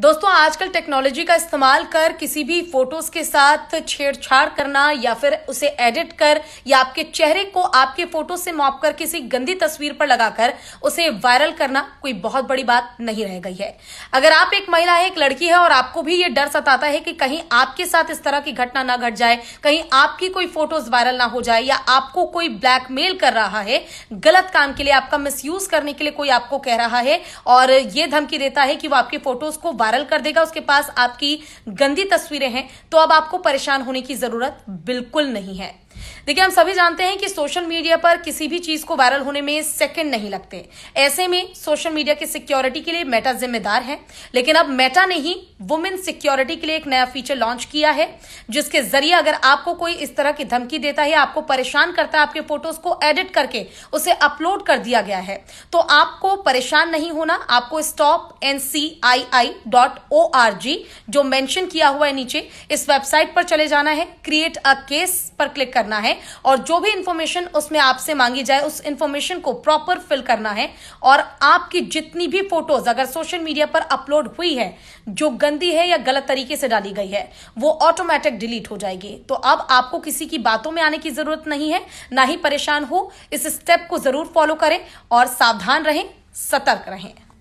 दोस्तों आजकल टेक्नोलॉजी का इस्तेमाल कर किसी भी फोटोज के साथ छेड़छाड़ करना या फिर उसे एडिट कर या आपके चेहरे को आपके फोटो से मॉप कर किसी गंदी तस्वीर पर लगाकर उसे वायरल करना कोई बहुत बड़ी बात नहीं रह गई है अगर आप एक महिला है एक लड़की है और आपको भी ये डर सताता है कि कहीं आपके साथ इस तरह की घटना ना घट जाए कहीं आपकी कोई फोटोज वायरल ना हो जाए या आपको कोई ब्लैकमेल कर रहा है गलत काम के लिए आपका मिस करने के लिए कोई आपको कह रहा है और ये धमकी देता है कि वो आपके फोटोज को वायरल कर देगा उसके पास आपकी गंदी तस्वीरें हैं तो अब आपको परेशान होने की जरूरत बिल्कुल नहीं है देखिए हम सभी जानते हैं कि सोशल मीडिया पर किसी भी चीज को वायरल होने में सेकंड नहीं लगते ऐसे में सोशल मीडिया की सिक्योरिटी के लिए मेटा जिम्मेदार है लेकिन अब मेटा ने ही वुमेन सिक्योरिटी के लिए एक नया फीचर लॉन्च किया है जिसके जरिए अगर आपको कोई इस तरह की धमकी देता है आपको परेशान करता है आपके फोटोज को एडिट करके उसे अपलोड कर दिया गया है तो आपको परेशान नहीं होना आपको stop N C I I dot O R G जो मैंशन किया हुआ है नीचे इस वेबसाइट पर चले जाना है क्रिएट अ केस पर क्लिक करना है है और जो भी इंफॉर्मेशन उसमें आपसे मांगी जाए उस इंफॉर्मेशन को प्रॉपर फिल करना है और आपकी जितनी भी फोटोज अगर सोशल मीडिया पर अपलोड हुई है जो गंदी है या गलत तरीके से डाली गई है वो ऑटोमेटिक डिलीट हो जाएगी तो अब आपको किसी की बातों में आने की जरूरत नहीं है ना ही परेशान हो इस स्टेप को जरूर फॉलो करें और सावधान रहें सतर्क रहें